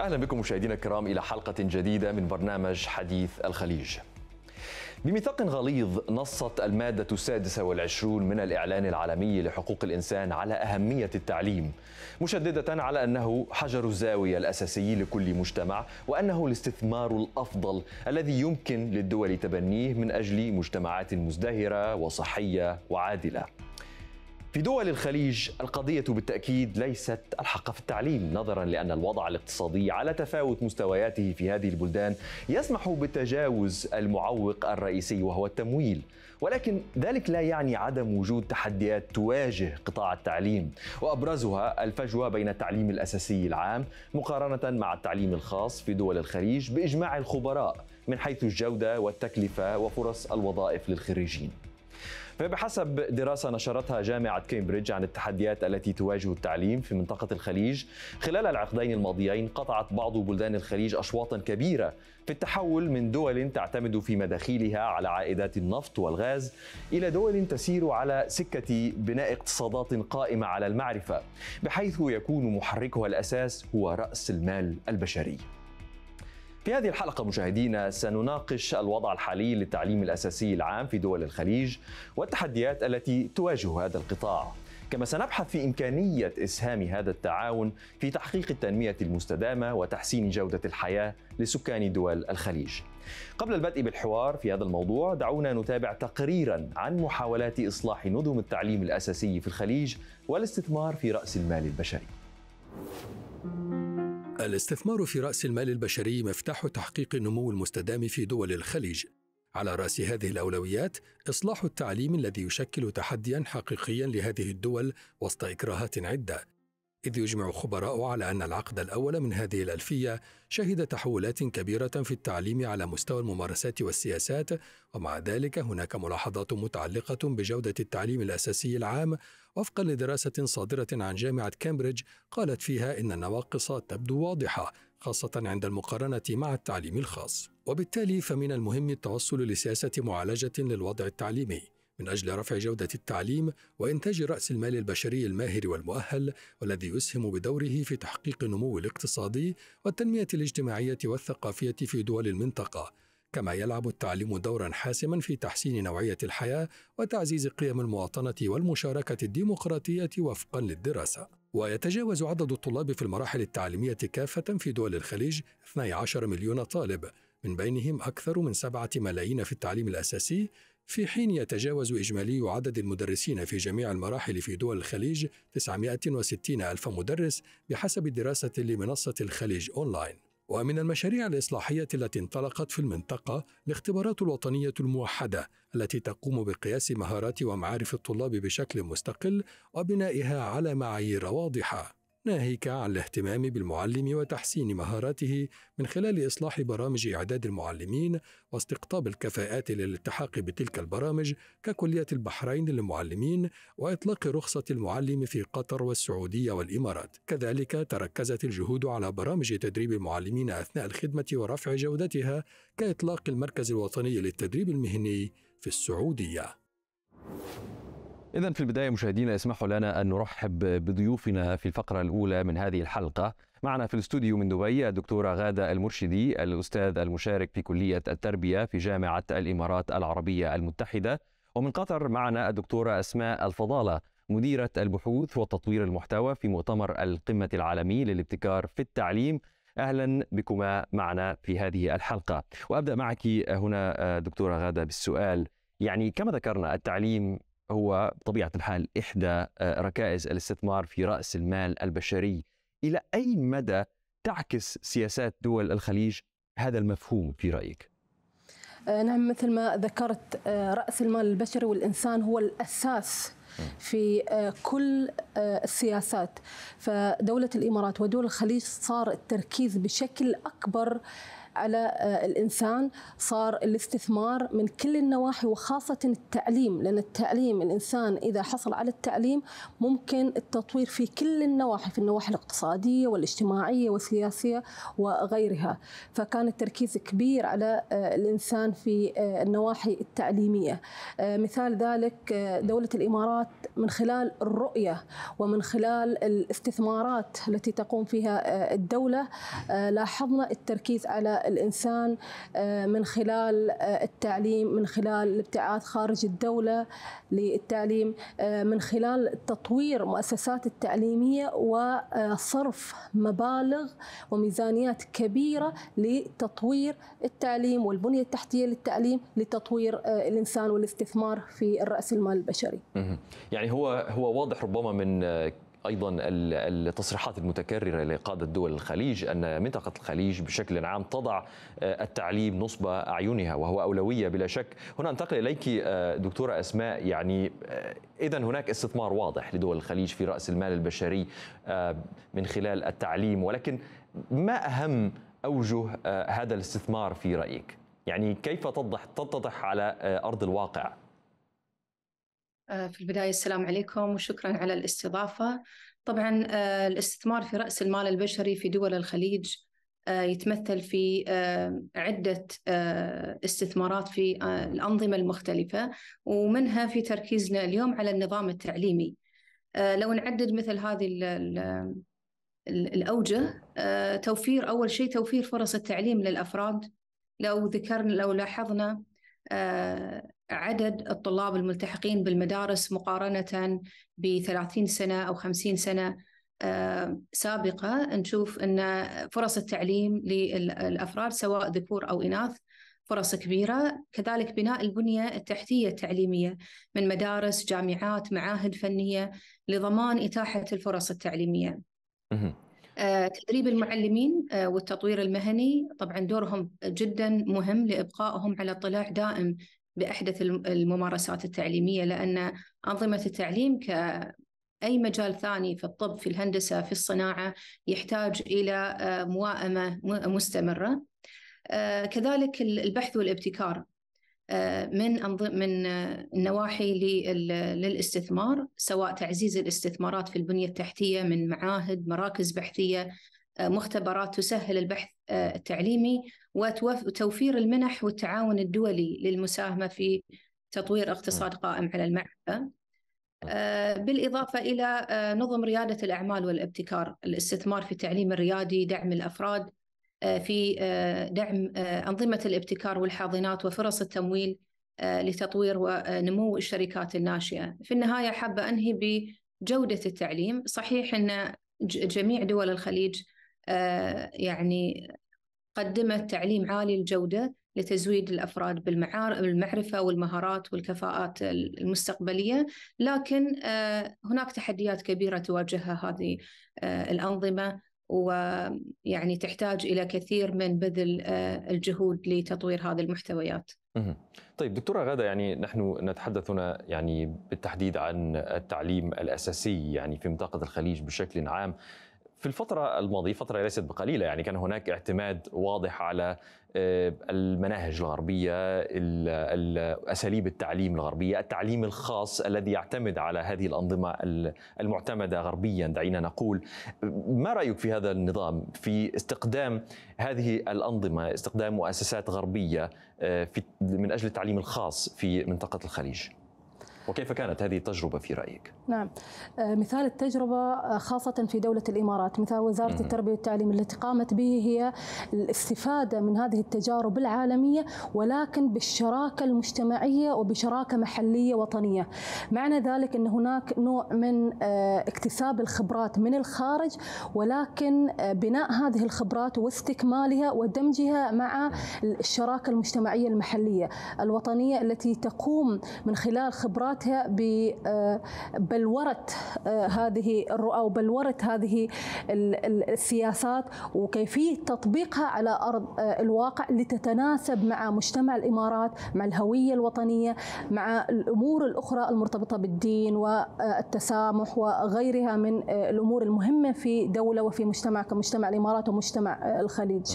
اهلا بكم مشاهدينا الكرام الى حلقه جديده من برنامج حديث الخليج. بميثاق غليظ نصت الماده السادسه والعشرون من الاعلان العالمي لحقوق الانسان على اهميه التعليم، مشدده على انه حجر الزاويه الاساسي لكل مجتمع وانه الاستثمار الافضل الذي يمكن للدول تبنيه من اجل مجتمعات مزدهره وصحيه وعادله. في دول الخليج القضية بالتأكيد ليست الحق في التعليم نظرا لأن الوضع الاقتصادي على تفاوت مستوياته في هذه البلدان يسمح بتجاوز المعوق الرئيسي وهو التمويل ولكن ذلك لا يعني عدم وجود تحديات تواجه قطاع التعليم وأبرزها الفجوة بين التعليم الأساسي العام مقارنة مع التعليم الخاص في دول الخليج بإجماع الخبراء من حيث الجودة والتكلفة وفرص الوظائف للخريجين فبحسب دراسة نشرتها جامعة كامبريدج عن التحديات التي تواجه التعليم في منطقة الخليج خلال العقدين الماضيين قطعت بعض بلدان الخليج أشواطا كبيرة في التحول من دول تعتمد في مداخيلها على عائدات النفط والغاز إلى دول تسير على سكة بناء اقتصادات قائمة على المعرفة بحيث يكون محركها الأساس هو رأس المال البشري في هذه الحلقة مشاهدينا سنناقش الوضع الحالي للتعليم الأساسي العام في دول الخليج والتحديات التي تواجه هذا القطاع كما سنبحث في إمكانية إسهام هذا التعاون في تحقيق التنمية المستدامة وتحسين جودة الحياة لسكان دول الخليج قبل البدء بالحوار في هذا الموضوع دعونا نتابع تقريرا عن محاولات إصلاح نظم التعليم الأساسي في الخليج والاستثمار في رأس المال البشري الاستثمار في رأس المال البشري مفتاح تحقيق النمو المستدام في دول الخليج. على رأس هذه الأولويات إصلاح التعليم الذي يشكل تحديا حقيقيا لهذه الدول وسط إكراهات عدة، إذ يجمع خبراء على أن العقد الأول من هذه الألفية شهد تحولات كبيرة في التعليم على مستوى الممارسات والسياسات، ومع ذلك هناك ملاحظات متعلقة بجودة التعليم الأساسي العام، وفقا لدراسة صادرة عن جامعة كامبريدج قالت فيها إن النواقص تبدو واضحة، خاصة عند المقارنة مع التعليم الخاص، وبالتالي فمن المهم التوصل لسياسة معالجة للوضع التعليمي. من أجل رفع جودة التعليم وإنتاج رأس المال البشري الماهر والمؤهل والذي يسهم بدوره في تحقيق النمو الاقتصادي والتنمية الاجتماعية والثقافية في دول المنطقة كما يلعب التعليم دورا حاسما في تحسين نوعيه الحياه وتعزيز قيم المواطنه والمشاركه الديمقراطيه وفقا للدراسه ويتجاوز عدد الطلاب في المراحل التعليميه كافه في دول الخليج 12 مليون طالب من بينهم اكثر من 7 ملايين في التعليم الاساسي في حين يتجاوز إجمالي عدد المدرسين في جميع المراحل في دول الخليج 960 ألف مدرس بحسب دراسة لمنصة الخليج أونلاين ومن المشاريع الإصلاحية التي انطلقت في المنطقة الاختبارات الوطنية الموحدة التي تقوم بقياس مهارات ومعارف الطلاب بشكل مستقل وبنائها على معايير واضحة ناهيك عن الاهتمام بالمعلم وتحسين مهاراته من خلال إصلاح برامج إعداد المعلمين واستقطاب الكفاءات للالتحاق بتلك البرامج ككلية البحرين للمعلمين وإطلاق رخصة المعلم في قطر والسعودية والإمارات كذلك تركزت الجهود على برامج تدريب المعلمين أثناء الخدمة ورفع جودتها كإطلاق المركز الوطني للتدريب المهني في السعودية إذا في البداية مشاهدينا اسمحوا لنا أن نرحب بضيوفنا في الفقرة الأولى من هذه الحلقة معنا في الاستوديو من دبي الدكتورة غادة المرشدي الأستاذ المشارك في كلية التربية في جامعة الإمارات العربية المتحدة ومن قطر معنا الدكتورة أسماء الفضالة مديرة البحوث وتطوير المحتوى في مؤتمر القمة العالمي للابتكار في التعليم اهلا بكما معنا في هذه الحلقه وابدا معك هنا دكتوره غاده بالسؤال يعني كما ذكرنا التعليم هو بطبيعة الحال إحدى آه، ركائز الاستثمار في رأس المال البشري إلى أي مدى تعكس سياسات دول الخليج هذا المفهوم في رأيك؟ آه، نعم مثل ما ذكرت آه، رأس المال البشري والإنسان هو الأساس في كل السياسات فدولة الإمارات ودول الخليج صار التركيز بشكل أكبر على آه، الانسان صار الاستثمار من كل النواحي وخاصه التعليم لان التعليم الانسان اذا حصل على التعليم ممكن التطوير في كل النواحي في النواحي الاقتصاديه والاجتماعيه والسياسيه وغيرها فكان التركيز كبير على آه، الانسان في آه، النواحي التعليميه مثال ذلك دوله الامارات من خلال الرؤيه ومن خلال الاستثمارات التي تقوم فيها الدوله لاحظنا التركيز على الإنسان آه، من خلال آه، التعليم من خلال الابتعاث خارج الدولة للتعليم آه، من خلال تطوير مؤسسات التعليمية وصرف مبالغ وميزانيات كبيرة لتطوير التعليم والبنية التحتية للتعليم لتطوير الإنسان والاستثمار في الرأس المال البشري يعني هو هو واضح ربما من ايضا التصريحات المتكرره لقاده دول الخليج ان منطقه الخليج بشكل عام تضع آه، التعليم نصب اعينها وهو اولويه بلا شك هنا انتقل اليك آه، دكتوره اسماء يعني آه، اذا هناك استثمار واضح لدول الخليج في راس المال البشري من خلال التعليم ولكن ما اهم اوجه هذا الاستثمار في رايك يعني كيف تتضح تتضح على ارض الواقع آه، في البداية السلام عليكم وشكرا على الاستضافة طبعا آه، الاستثمار في رأس المال البشري في دول الخليج آه، يتمثل في عدة استثمارات في الأنظمة المختلفة ومنها في تركيزنا اليوم على النظام التعليمي لو نعدد مثل هذه الأوجه توفير أول شيء توفير فرص التعليم للأفراد لو ذكرنا لو لاحظنا عدد الطلاب الملتحقين بالمدارس مقارنة ب 30 سنة أو 50 سنة آه، سابقة نشوف أن فرص التعليم للأفراد سواء ذكور أو إناث فرص كبيرة كذلك بناء البنية التحتية التعليمية من مدارس جامعات معاهد فنية لضمان إتاحة الفرص التعليمية آه، تدريب المعلمين آه، والتطوير المهني طبعا دورهم جدا مهم لابقائهم على اطلاع دائم باحدث الممارسات التعليميه لان انظمه التعليم ك اي مجال ثاني في الطب في الهندسه في الصناعه يحتاج الى آه، موائمه مستمره آه، كذلك البحث والابتكار آه، من من النواحي للاستثمار سواء تعزيز الاستثمارات في البنيه التحتيه من معاهد مراكز بحثيه آه، مختبرات تسهل البحث آه، التعليمي وتوفير المنح والتعاون الدولي للمساهمه في تطوير اقتصاد قائم على المعرفه. آه، بالاضافه الى نظم رياده الاعمال والابتكار، الاستثمار في التعليم الريادي، دعم الافراد في دعم انظمه الابتكار والحاضنات وفرص التمويل لتطوير ونمو الشركات الناشئه. في النهايه حابه انهي بجوده التعليم، صحيح ان جميع دول الخليج آه، يعني قدمت تعليم عالي الجودة لتزويد الأفراد بالمعرفة والمهارات والكفاءات المستقبلية لكن آه، هناك تحديات كبيرة تواجهها هذه آه، الأنظمة ويعني تحتاج الى كثير من بذل الجهود لتطوير هذه المحتويات. طيب دكتوره غاده يعني نحن نتحدث هنا يعني بالتحديد عن التعليم الاساسي يعني في منطقه الخليج بشكل عام في الفترة الماضية فترة ليست بقليلة يعني كان هناك اعتماد واضح على آه، المناهج الغربية أساليب التعليم الغربية التعليم الخاص الذي يعتمد على هذه الأنظمة المعتمدة غربيا دعينا نقول ما رأيك في هذا النظام في استقدام هذه الأنظمة استقدام مؤسسات غربية آه، من أجل التعليم الخاص في منطقة الخليج وكيف كانت هذه التجربة في رأيك؟ نعم آه، مثال التجربة آه، خاصة في دولة الإمارات مثال وزارة التربية والتعليم التي قامت به هي الاستفادة من هذه التجارب العالمية ولكن بالشراكة المجتمعية وبشراكة محلية وطنية معنى ذلك أن هناك نوع من آه، اكتساب الخبرات من الخارج ولكن بناء هذه الخبرات واستكمالها ودمجها مع الشراكة المجتمعية المحلية الوطنية التي تقوم من خلال خبرات وقتها ببلورة آه، آه، هذه الرؤى وبلورة هذه السياسات وكيفية تطبيقها على أرض آه، الواقع لتتناسب مع مجتمع الإمارات مع الهوية الوطنية مع الأمور الأخرى المرتبطة بالدين والتسامح وغيرها من الأمور المهمة في دولة وفي مجتمع كمجتمع الإمارات ومجتمع الخليج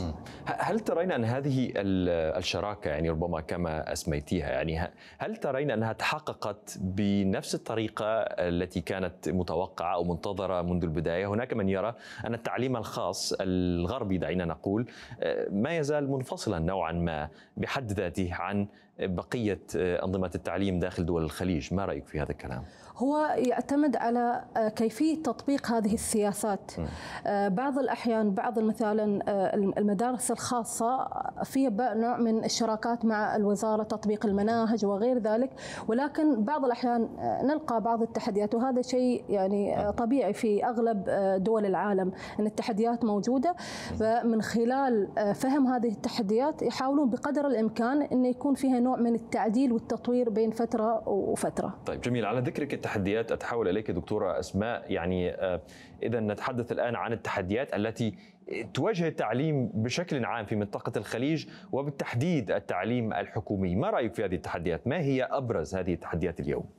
هل ترين أن هذه الشراكة يعني ربما كما أسميتيها يعني هل ترين أنها تحققت بنفس الطريقه التي كانت متوقعه او منتظره منذ البدايه، هناك من يرى ان التعليم الخاص الغربي دعينا نقول آه، ما يزال منفصلا نوعا ما بحد ذاته عن بقيه آه، انظمه التعليم داخل دول الخليج، ما رايك في هذا الكلام؟ هو يعتمد على آه، كيفية تطبيق هذه السياسات آه، بعض الأحيان بعض مثلا آه، المدارس الخاصة فيها نوع من الشراكات مع الوزارة تطبيق المناهج وغير ذلك ولكن بعض الأحيان نلقى بعض التحديات وهذا شيء يعني نعم. طبيعي في أغلب دول العالم أن التحديات موجودة فمن خلال فهم هذه التحديات يحاولون بقدر الإمكان أن يكون فيها نوع من التعديل والتطوير بين فترة وفترة طيب جميل على ذكرك التحديات أتحول إليك دكتورة أسماء يعني آه، إذا نتحدث الآن عن التحديات التي تواجه التعليم بشكل عام في منطقة الخليج وبالتحديد التعليم الحكومي ما رأيك في هذه التحديات؟ ما هي أبرز هذه التحديات اليوم؟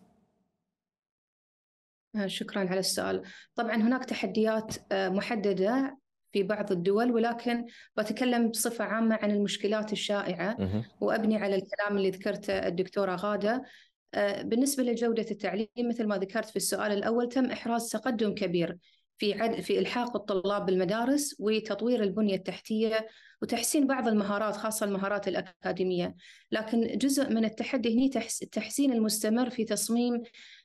آه، شكرا على السؤال طبعا هناك تحديات آه، محددة في بعض الدول ولكن بتكلم بصفة عامة عن المشكلات الشائعة وأبني على الكلام اللي ذكرته الدكتورة غادة آه، بالنسبة لجودة التعليم مثل ما ذكرت في السؤال الأول تم إحراز تقدم كبير في عد في الحاق الطلاب بالمدارس وتطوير البنيه التحتيه وتحسين بعض المهارات خاصه المهارات الاكاديميه، لكن جزء من التحدي هنا التحسين المستمر في تصميم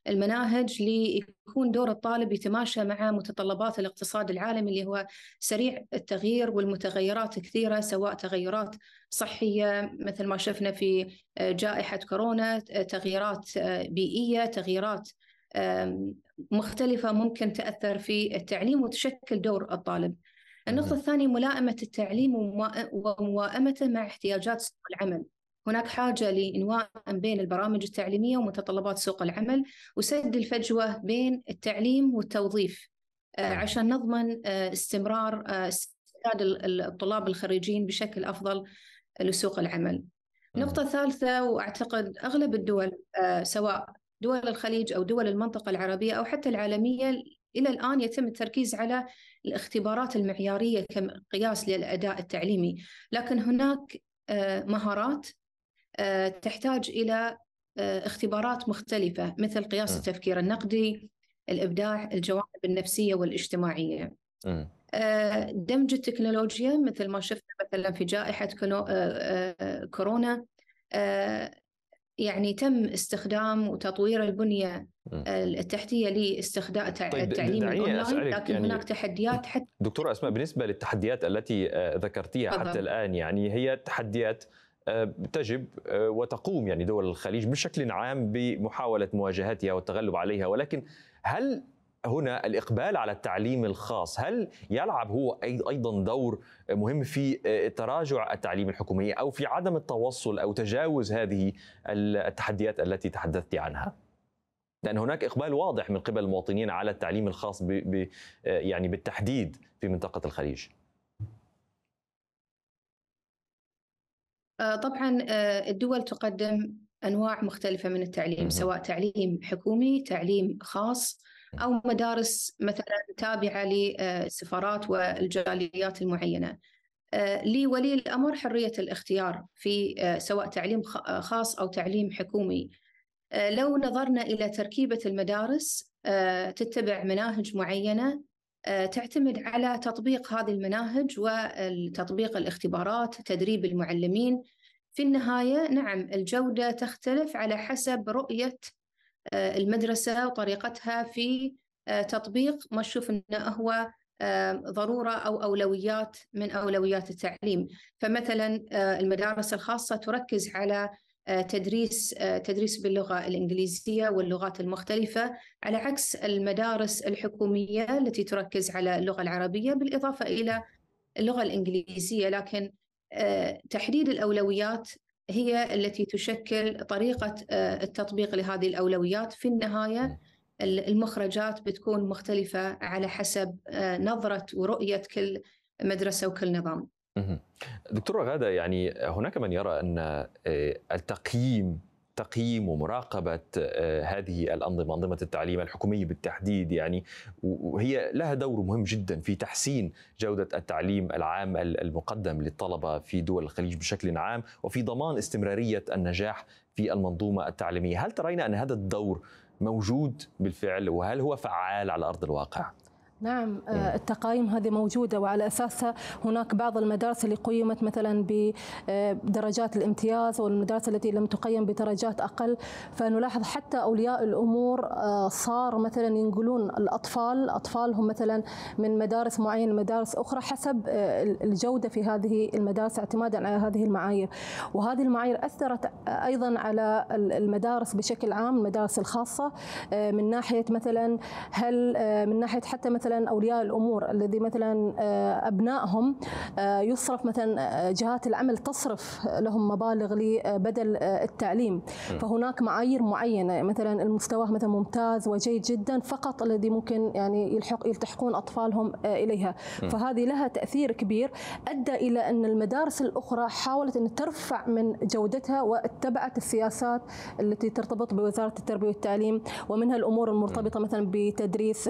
المناهج ليكون دور الطالب يتماشى مع متطلبات الاقتصاد العالمي اللي هو سريع التغيير والمتغيرات كثيره سواء تغيرات صحيه مثل ما شفنا في آه، جائحه كورونا، آه، تغييرات آه، بيئيه، تغييرات مختلفة ممكن تأثر في التعليم وتشكل دور الطالب النقطة الثانية ملائمة التعليم وموائمته مع احتياجات سوق العمل هناك حاجة لنوائم بين البرامج التعليمية ومتطلبات سوق العمل وسد الفجوة بين التعليم والتوظيف آه، عشان نضمن آه، استمرار آه، استعداد الطلاب الخريجين بشكل أفضل لسوق العمل نقطة ثالثة وأعتقد أغلب الدول سواء دول الخليج أو دول المنطقة العربية أو حتى العالمية إلى الآن يتم التركيز على الاختبارات المعيارية كقياس للأداء التعليمي لكن هناك آه، مهارات آه، تحتاج إلى آه، اختبارات مختلفة مثل قياس التفكير النقدي الإبداع الجوانب النفسية والاجتماعية دمج التكنولوجيا مثل ما شفنا مثلا في جائحة كورونا يعني تم استخدام وتطوير البنيه التحتيه لاستخدام طيب التعليم الاونلاين لكن يعني هناك تحديات حتى دكتوره اسماء بالنسبه للتحديات التي آه، ذكرتيها حتى الان يعني هي تحديات آه، تجب آه، وتقوم يعني دول الخليج بشكل عام بمحاوله مواجهتها والتغلب عليها ولكن هل هنا الإقبال على التعليم الخاص هل يلعب هو أيضا دور مهم في آه، تراجع التعليم الحكومي أو في عدم التوصل أو تجاوز هذه التحديات التي تحدثت عنها؟ لأن هناك إقبال واضح من قبل المواطنين على التعليم الخاص بـ ب آه، يعني بالتحديد في منطقة الخليج آه، طبعا الدول تقدم أنواع مختلفة من التعليم سواء تعليم حكومي تعليم خاص أو مدارس مثلا تابعة للسفارات والجاليات المعينة آه، لولي الأمر حرية الاختيار في آه، سواء تعليم آه، خاص أو تعليم حكومي لو نظرنا إلى تركيبة المدارس تتبع مناهج معينة تعتمد على تطبيق هذه المناهج وتطبيق الاختبارات تدريب المعلمين في النهاية نعم الجودة تختلف على حسب رؤية آه، المدرسة وطريقتها في آه، تطبيق ما نشوف أنه هو آه، ضرورة أو أولويات من أولويات التعليم فمثلا المدارس الخاصة تركز على تدريس تدريس باللغه الانجليزيه واللغات المختلفه على عكس المدارس الحكوميه التي تركز على اللغه العربيه بالاضافه الى اللغه الانجليزيه لكن تحديد الاولويات هي التي تشكل طريقة آه، التطبيق لهذه الأولويات في النهاية المخرجات بتكون مختلفة على حسب آه، نظرة ورؤية كل مدرسة وكل نظام دكتورة غادة يعني هناك من يرى أن آه، التقييم تقييم ومراقبه آه، هذه الانظمه انظمه التعليم الحكوميه بالتحديد يعني وهي لها دور مهم جدا في تحسين جوده التعليم العام المقدم للطلبه في دول الخليج بشكل عام وفي ضمان استمراريه النجاح في المنظومه التعليميه هل ترين ان هذا الدور موجود بالفعل وهل هو فعال على ارض الواقع نعم،, آه، نعم التقايم هذه موجودة وعلى أساسها هناك بعض المدارس اللي قيمت مثلا بدرجات آه، الامتياز والمدارس التي لم تقيم بدرجات أقل فنلاحظ حتى أولياء الأمور آه، صار مثلا ينقلون الأطفال أطفالهم مثلا من مدارس معينة لمدارس أخرى حسب الجودة في هذه المدارس اعتمادا على هذه المعايير وهذه المعايير أثرت أيضا على المدارس بشكل عام المدارس الخاصة من ناحية مثلا هل من ناحية حتى مثلا مثلا اولياء الامور الذي مثلا آه، ابنائهم آه، يصرف مثلا آه، جهات العمل تصرف لهم مبالغ لبدل التعليم فهناك معايير معينه مثلا المستوى مثلا ممتاز وجيد جدا فقط الذي ممكن يعني يلحق يلتحقون اطفالهم اليها فهذه لها تاثير كبير ادى الى ان المدارس الاخرى حاولت ان ترفع من جودتها واتبعت السياسات التي ترتبط بوزاره التربيه والتعليم ومنها الامور المرتبطه مثلا بتدريس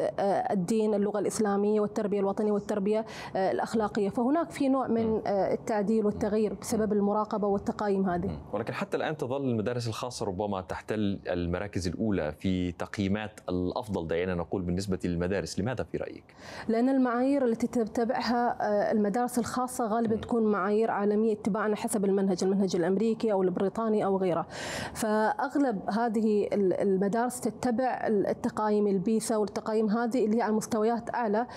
الدين اللغة اللغه الاسلاميه والتربيه الوطنيه والتربيه آه، الاخلاقيه، فهناك في نوع من آه، التعديل والتغيير بسبب المراقبه والتقايم هذه. ولكن حتى الان تظل المدارس الخاصه ربما تحتل المراكز الاولى في تقييمات الافضل دعينا نقول بالنسبه للمدارس، لماذا في رايك؟ لان المعايير التي تتبعها آه، المدارس الخاصه غالبا تكون معايير عالميه اتباعنا حسب المنهج، المنهج الامريكي او البريطاني او غيره. فاغلب هذه المدارس تتبع التقايم البيسا والتقايم هذه اللي هي على مستويات تعالى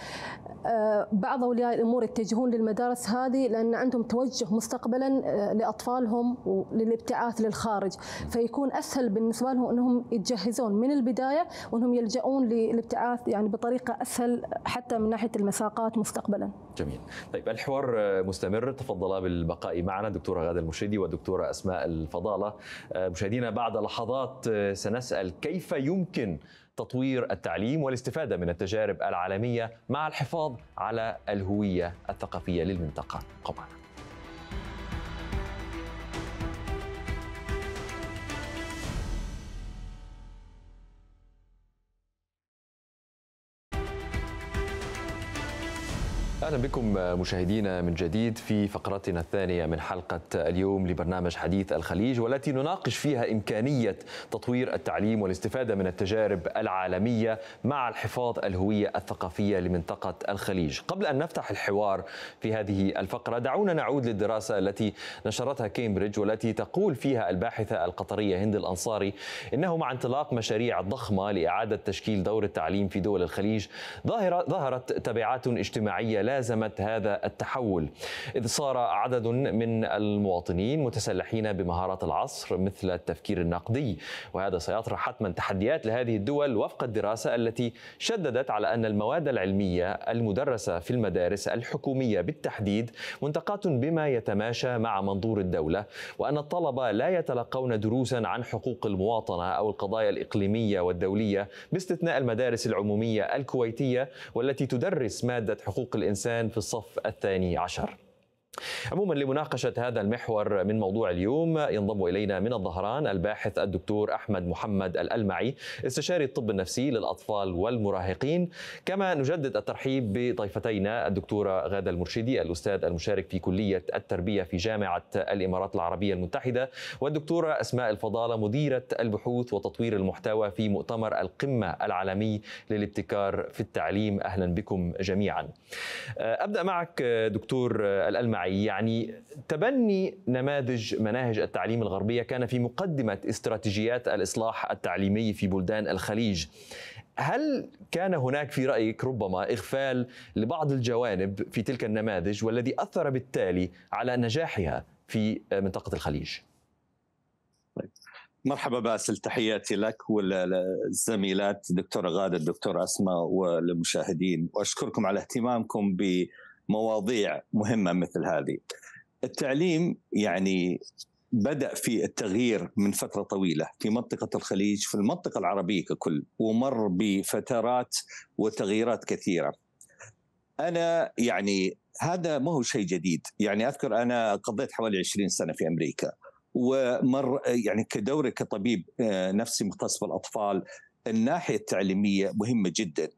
آه، بعض اولياء الامور يتجهون للمدارس هذه لان عندهم توجه مستقبلا آه، لاطفالهم وللابتعاث للخارج فيكون اسهل بالنسبه لهم انهم يتجهزون من البدايه وانهم يلجؤون للابتعاث يعني بطريقه اسهل حتى من ناحيه المساقات مستقبلا. جميل. طيب الحوار آه، مستمر تفضلا بالبقاء معنا دكتوره غاده المشيدي ودكتوره اسماء الفضاله. مشاهدينا بعد لحظات سنسال كيف يمكن تطوير التعليم والاستفادة من التجارب العالمية مع الحفاظ على الهوية الثقافية للمنطقة قبعنا اهلا بكم مشاهدينا من جديد في فقرتنا الثانيه من حلقه اليوم لبرنامج حديث الخليج والتي نناقش فيها امكانيه تطوير التعليم والاستفاده من التجارب العالميه مع الحفاظ الهويه الثقافيه لمنطقه الخليج. قبل ان نفتح الحوار في هذه الفقره دعونا نعود للدراسه التي نشرتها كامبريدج والتي تقول فيها الباحثه القطريه هند الانصاري انه مع انطلاق مشاريع ضخمه لاعاده تشكيل دور التعليم في دول الخليج ظهرت تبعات اجتماعيه لا لازمت هذا التحول إذ صار عدد من المواطنين متسلحين بمهارات العصر مثل التفكير النقدي وهذا سيطرح حتما تحديات لهذه الدول وفق الدراسة التي شددت على أن المواد العلمية المدرسة في المدارس الحكومية بالتحديد منتقاة بما يتماشى مع منظور الدولة وأن الطلبة لا يتلقون دروسا عن حقوق المواطنة أو القضايا الإقليمية والدولية باستثناء المدارس العمومية الكويتية والتي تدرس مادة حقوق الإنسان الإنسان في الصف الثاني عشر عموما لمناقشة هذا المحور من موضوع اليوم ينضم إلينا من الظهران الباحث الدكتور أحمد محمد الألمعي استشاري الطب النفسي للأطفال والمراهقين كما نجدد الترحيب بضيفتينا الدكتورة غادة المرشدي الأستاذ المشارك في كلية التربية في جامعة الإمارات العربية المتحدة والدكتورة أسماء الفضالة مديرة البحوث وتطوير المحتوى في مؤتمر القمة العالمي للابتكار في التعليم أهلا بكم جميعا أبدأ معك دكتور الألمعي يعني تبني نماذج مناهج التعليم الغربيه كان في مقدمه استراتيجيات الاصلاح التعليمي في بلدان الخليج هل كان هناك في رايك ربما اغفال لبعض الجوانب في تلك النماذج والذي اثر بالتالي على نجاحها في منطقه الخليج مرحبا باسل تحياتي لك وللزميلات دكتوره غاده الدكتوره اسماء والمشاهدين واشكركم على اهتمامكم ب مواضيع مهمه مثل هذه. التعليم يعني بدا في التغيير من فتره طويله في منطقه الخليج في المنطقه العربيه ككل ومر بفترات وتغييرات كثيره. انا يعني هذا ما هو شيء جديد، يعني اذكر انا قضيت حوالي 20 سنه في امريكا ومر يعني كدوري كطبيب آه، نفسي مختص بالاطفال الناحيه التعليميه مهمه جدا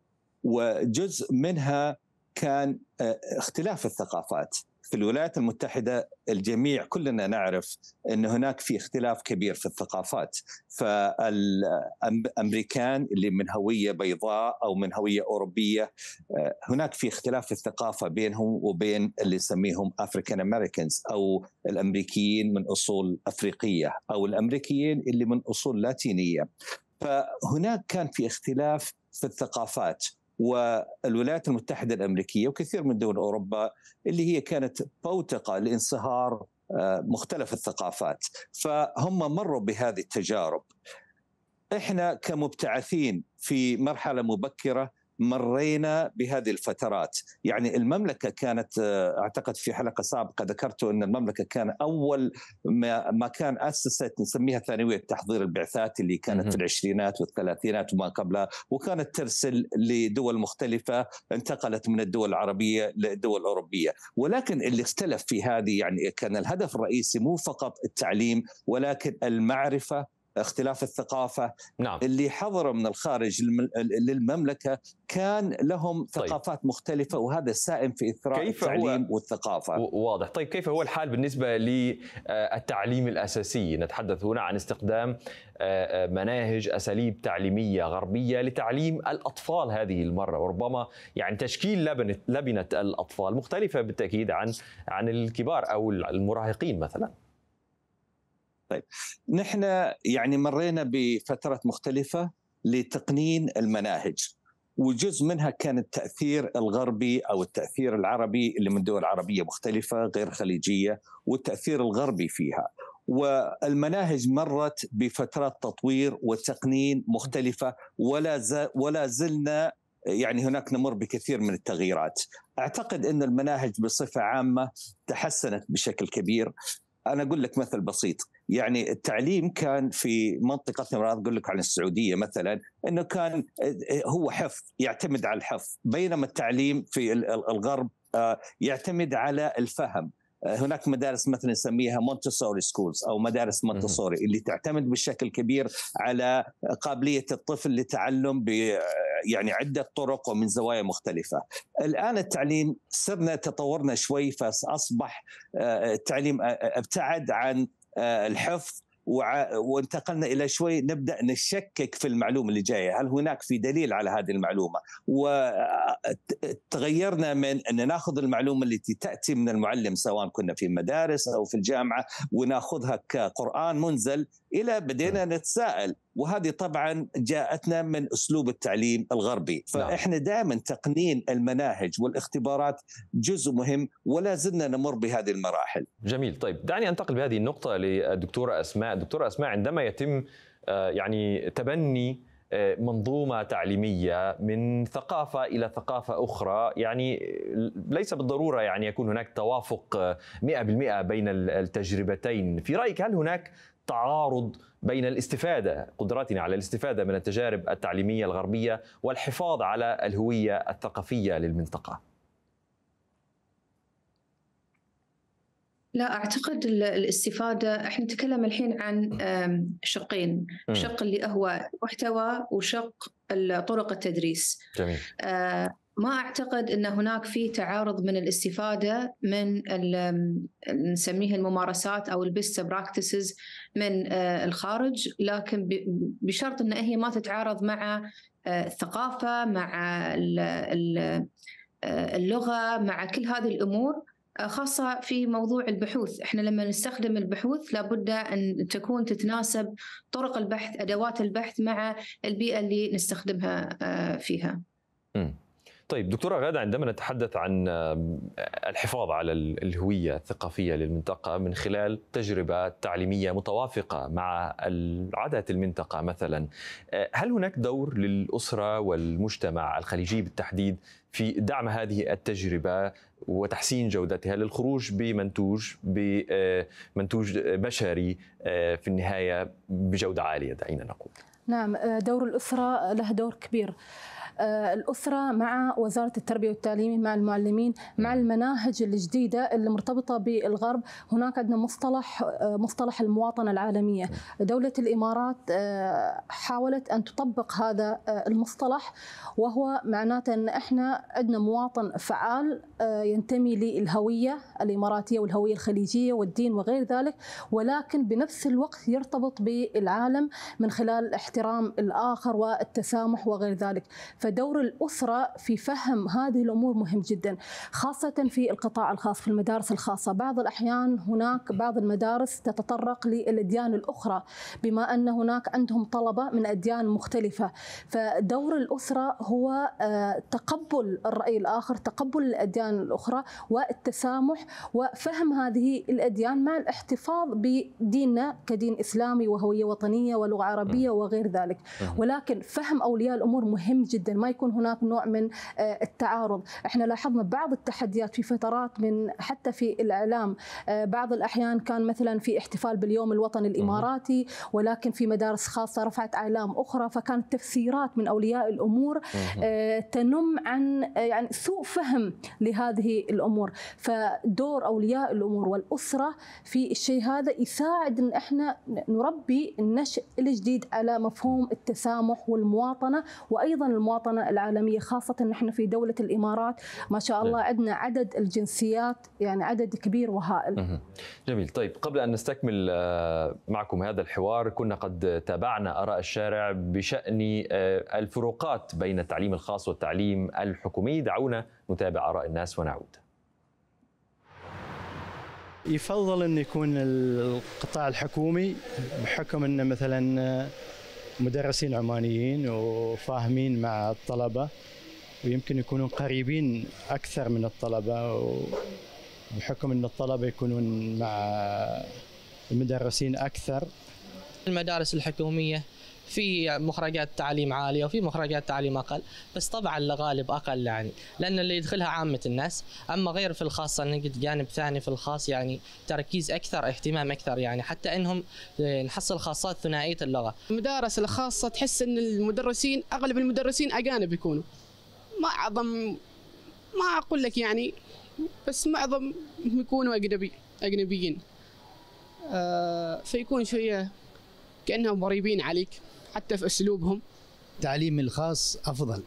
وجزء منها كان آه، اختلاف الثقافات في الولايات المتحده الجميع كلنا نعرف ان هناك في اختلاف كبير في الثقافات فالامريكان اللي من هويه بيضاء او من هويه اوروبيه آه، هناك في اختلاف في الثقافه بينهم وبين اللي نسميهم افريكان امريكانز او الامريكيين من اصول افريقيه او الامريكيين اللي من اصول لاتينيه فهناك كان في اختلاف في الثقافات والولايات المتحدة الأمريكية وكثير من دول أوروبا اللي هي كانت بوتقة لانصهار آه، مختلف الثقافات فهم مروا بهذه التجارب احنا كمبتعثين في مرحله مبكره مرينا بهذه الفترات يعني المملكة كانت آه، أعتقد في حلقة سابقة ذكرت أن المملكة كان أول ما, كان أسست نسميها ثانوية تحضير البعثات اللي كانت في العشرينات والثلاثينات وما قبلها وكانت ترسل لدول مختلفة انتقلت من الدول العربية للدول الأوروبية ولكن اللي اختلف في هذه يعني كان الهدف الرئيسي مو فقط التعليم ولكن المعرفة اختلاف الثقافه نعم. اللي حضروا من الخارج للمملكه كان لهم طيب. ثقافات مختلفه وهذا سائم في اثراء كيف التعليم هو والثقافه واضح طيب كيف هو الحال بالنسبه للتعليم آه، الاساسي نتحدث هنا عن استخدام آه، آه، مناهج اساليب تعليميه غربيه لتعليم الاطفال هذه المره وربما يعني تشكيل لبنه لبنه الاطفال مختلفه بالتاكيد عن عن الكبار او المراهقين مثلا طيب نحن يعني مرينا بفترات مختلفة لتقنين المناهج وجزء منها كان التأثير الغربي أو التأثير العربي اللي من دول عربية مختلفة غير خليجية والتأثير الغربي فيها والمناهج مرت بفترات تطوير وتقنين مختلفة ولا ولا زلنا يعني هناك نمر بكثير من التغييرات. اعتقد ان المناهج بصفه عامه تحسنت بشكل كبير. انا اقول لك مثل بسيط، يعني التعليم كان في منطقة ما اقول لك عن السعوديه مثلا انه كان آه، هو حفظ يعتمد على الحفظ بينما التعليم في الغرب آه، يعتمد على الفهم آه، هناك مدارس مثلا نسميها مونتسوري سكولز او مدارس مونتسوري اللي تعتمد بشكل كبير على قابليه الطفل لتعلم ب يعني عده طرق ومن زوايا مختلفه. الان التعليم صرنا تطورنا شوي فاصبح التعليم ابتعد عن آه، الحفظ وانتقلنا الى شوي نبدا نشكك في المعلومه اللي جايه، هل هناك في دليل على هذه المعلومه؟ وتغيرنا من ان ناخذ المعلومه التي تاتي من المعلم سواء كنا في مدارس او في الجامعه وناخذها كقران منزل الى بدينا نعم. نتساءل وهذه طبعا جاءتنا من اسلوب التعليم الغربي نعم. فاحنا دائما تقنين المناهج والاختبارات جزء مهم ولا زلنا نمر بهذه المراحل جميل طيب دعني انتقل بهذه النقطه للدكتوره اسماء الدكتوره اسماء عندما يتم آه، يعني تبني آه، منظومة تعليمية من ثقافة إلى ثقافة أخرى يعني ليس بالضرورة يعني يكون هناك توافق 100% بين التجربتين في رأيك هل هناك تعارض بين الاستفاده قدرتنا على الاستفاده من التجارب التعليميه الغربيه والحفاظ على الهويه الثقافيه للمنطقه لا اعتقد الاستفاده احنا نتكلم الحين عن شقين شق اللي هو المحتوى وشق طرق التدريس جميل. آه، ما اعتقد ان هناك في تعارض من الاستفاده من نسميها الممارسات او البيست براكتسز من آه، الخارج لكن بشرط ان هي ما تتعارض مع آه، الثقافه مع آه، اللغه مع كل هذه الامور خاصة في موضوع البحوث احنا لما نستخدم البحوث لابد أن تكون تتناسب طرق البحث أدوات البحث مع البيئة اللي نستخدمها فيها م. طيب دكتورة غادة عندما نتحدث عن آه، الحفاظ على الهوية الثقافية للمنطقة من خلال تجربة تعليمية متوافقة مع عادات المنطقة مثلا آه، هل هناك دور للأسرة والمجتمع الخليجي بالتحديد في دعم هذه التجربة وتحسين جودتها للخروج بمنتوج بمنتوج آه، بشري في النهاية بجودة عالية دعينا نقول نعم دور الأسرة له دور كبير آه، الأسرة مع وزارة التربية والتعليم مع المعلمين مع المناهج الجديدة اللي مرتبطة بالغرب هناك عندنا مصطلح آه، مصطلح المواطنة العالمية دولة الإمارات آه، حاولت أن تطبق هذا المصطلح وهو معناته أن إحنا عندنا مواطن فعال ينتمي للهوية الإماراتية والهوية الخليجية والدين وغير ذلك ولكن بنفس الوقت يرتبط بالعالم من خلال احترام الآخر والتسامح وغير ذلك ف فدور الأسرة في فهم هذه الأمور مهم جدا خاصة في القطاع الخاص في المدارس الخاصة بعض الأحيان هناك بعض المدارس تتطرق للأديان الأخرى بما أن هناك عندهم طلبة من أديان مختلفة فدور الأسرة هو آه، تقبل الرأي الآخر تقبل الأديان الأخرى والتسامح وفهم هذه الأديان مع الاحتفاظ بديننا كدين إسلامي وهوية وطنية ولغة عربية وغير ذلك ولكن فهم أولياء الأمور مهم جدا ما يكون هناك نوع من آه، التعارض احنا لاحظنا بعض التحديات في فترات من حتى في الاعلام آه، بعض الاحيان كان مثلا في احتفال باليوم الوطني الاماراتي ولكن في مدارس خاصه رفعت اعلام اخرى فكانت تفسيرات من اولياء الامور آه، تنم عن يعني سوء فهم لهذه الامور فدور اولياء الامور والاسره في الشيء هذا يساعد ان احنا نربي النشء الجديد على مفهوم التسامح والمواطنه وايضا المواطنه المواطنه العالميه خاصه نحن في دوله الامارات ما شاء الله عندنا عدد الجنسيات يعني عدد كبير وهائل. جميل طيب قبل ان نستكمل آه، معكم هذا الحوار كنا قد تابعنا اراء الشارع بشان آه، الفروقات بين التعليم الخاص والتعليم الحكومي دعونا نتابع اراء الناس ونعود. يفضل انه يكون القطاع الحكومي بحكم انه مثلا آه، مدرسين عمانيين وفاهمين مع الطلبه ويمكن يكونون قريبين اكثر من الطلبه بحكم ان الطلبه يكونون مع المدرسين اكثر المدارس الحكوميه في مخرجات تعليم عاليه وفي مخرجات تعليم اقل بس طبعا الغالب اقل يعني لان اللي يدخلها عامه الناس اما غير في الخاصه نجد جانب ثاني في الخاص يعني تركيز اكثر اهتمام اكثر يعني حتى انهم نحصل خاصات ثنائيه اللغه المدارس الخاصه تحس ان المدرسين اغلب المدرسين اجانب يكونوا معظم ما اقول لك يعني بس معظم يكونوا اجنبي اجنبيين آه فيكون شويه كانهم غريبين عليك حتى في اسلوبهم التعليم الخاص افضل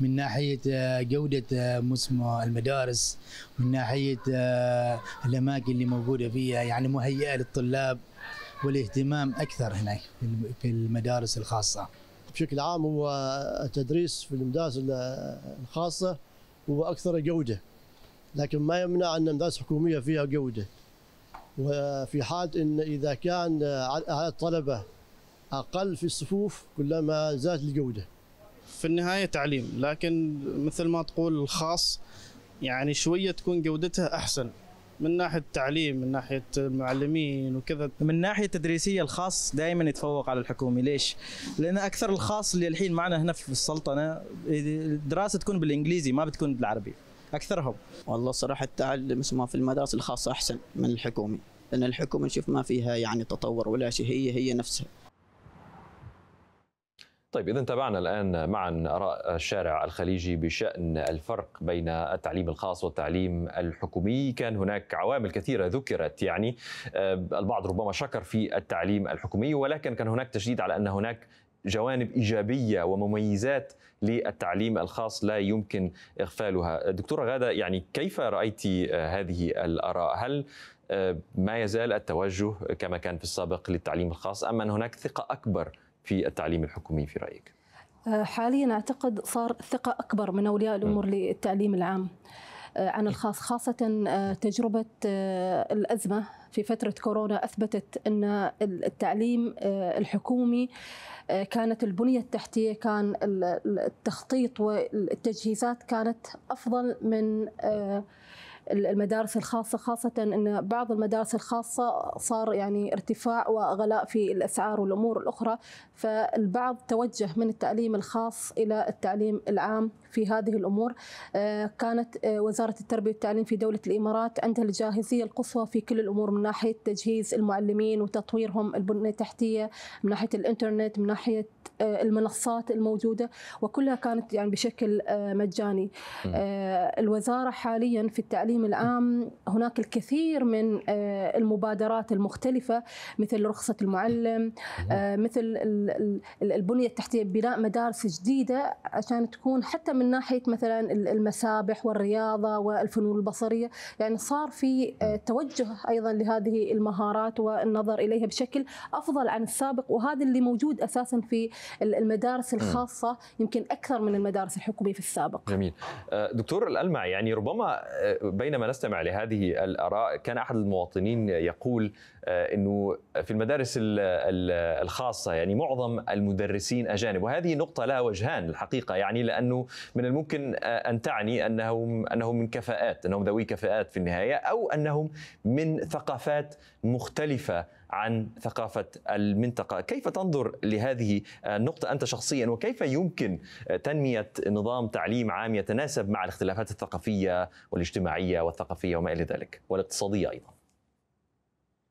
من ناحيه آه، جوده آه، المدارس من ناحيه آه، الاماكن اللي موجوده فيها يعني مهيئه للطلاب والاهتمام اكثر هناك في المدارس الخاصه. بشكل عام هو التدريس في المدارس الخاصه هو اكثر جوده لكن ما يمنع ان المدارس الحكوميه فيها جوده وفي حال ان اذا كان على الطلبه اقل في الصفوف كلما زادت الجوده في النهايه تعليم لكن مثل ما تقول الخاص يعني شويه تكون جودتها احسن من ناحيه التعليم من ناحيه المعلمين وكذا من ناحيه التدريسيه الخاص دائما يتفوق على الحكومي ليش لان اكثر الخاص اللي الحين معنا هنا في السلطنه الدراسه تكون بالانجليزي ما بتكون بالعربي اكثرهم والله صراحه التعلم ما في المدارس الخاصه احسن من الحكومي لان الحكومه نشوف ما فيها يعني تطور ولا شيء هي هي نفسها طيب إذا تابعنا الآن معا آراء الشارع الخليجي بشأن الفرق بين التعليم الخاص والتعليم الحكومي كان هناك عوامل كثيرة ذكرت يعني آه، البعض ربما شكر في التعليم الحكومي ولكن كان هناك تشديد على أن هناك جوانب ايجابيه ومميزات للتعليم الخاص لا يمكن اغفالها. دكتوره غاده يعني كيف رايت آه، هذه الاراء؟ هل آه، ما يزال التوجه كما كان في السابق للتعليم الخاص ام ان هناك ثقه اكبر في التعليم الحكومي في رايك؟ أه، حاليا اعتقد صار ثقه اكبر من اولياء الامور م. للتعليم العام عن أه، الخاص خاصه أه، تجربه الازمه في فتره كورونا اثبتت ان التعليم الحكومي كانت البنيه التحتيه كان التخطيط والتجهيزات كانت افضل من المدارس الخاصة خاصة أن بعض المدارس الخاصة صار يعني ارتفاع وغلاء في الأسعار والأمور الأخرى فالبعض توجه من التعليم الخاص إلى التعليم العام في هذه الأمور آه، كانت آه، وزارة التربية والتعليم في دولة الإمارات عندها الجاهزية القصوى في كل الأمور من ناحية تجهيز المعلمين وتطويرهم البنية التحتية من ناحية الإنترنت من ناحية آه، المنصات الموجودة وكلها كانت يعني بشكل مجاني الوزارة حاليا في التعليم العام هناك الكثير من المبادرات المختلفة مثل رخصة المعلم مثل البنيه التحتيه بناء مدارس جديده عشان تكون حتى من ناحيه مثلا المسابح والرياضه والفنون البصريه يعني صار في آه، توجه ايضا لهذه المهارات والنظر اليها بشكل افضل عن السابق وهذا اللي موجود اساسا في المدارس الخاصه يمكن اكثر من المدارس الحكوميه في السابق. جميل. آه، دكتور الالمع يعني ربما آه، بينما نستمع لهذه الاراء كان احد المواطنين يقول آه، انه في المدارس الخاصه يعني معظم المدرسين اجانب وهذه نقطه لها وجهان الحقيقه يعني لانه من الممكن آه، ان تعني انهم انهم من كفاءات انهم ذوي كفاءات في النهايه او انهم من ثقافات مختلفه عن ثقافة المنطقة كيف تنظر لهذه النقطة أنت شخصيا وكيف يمكن تنمية نظام تعليم عام يتناسب مع الاختلافات الثقافية والاجتماعية والثقافية وما إلى ذلك والاقتصادية أيضا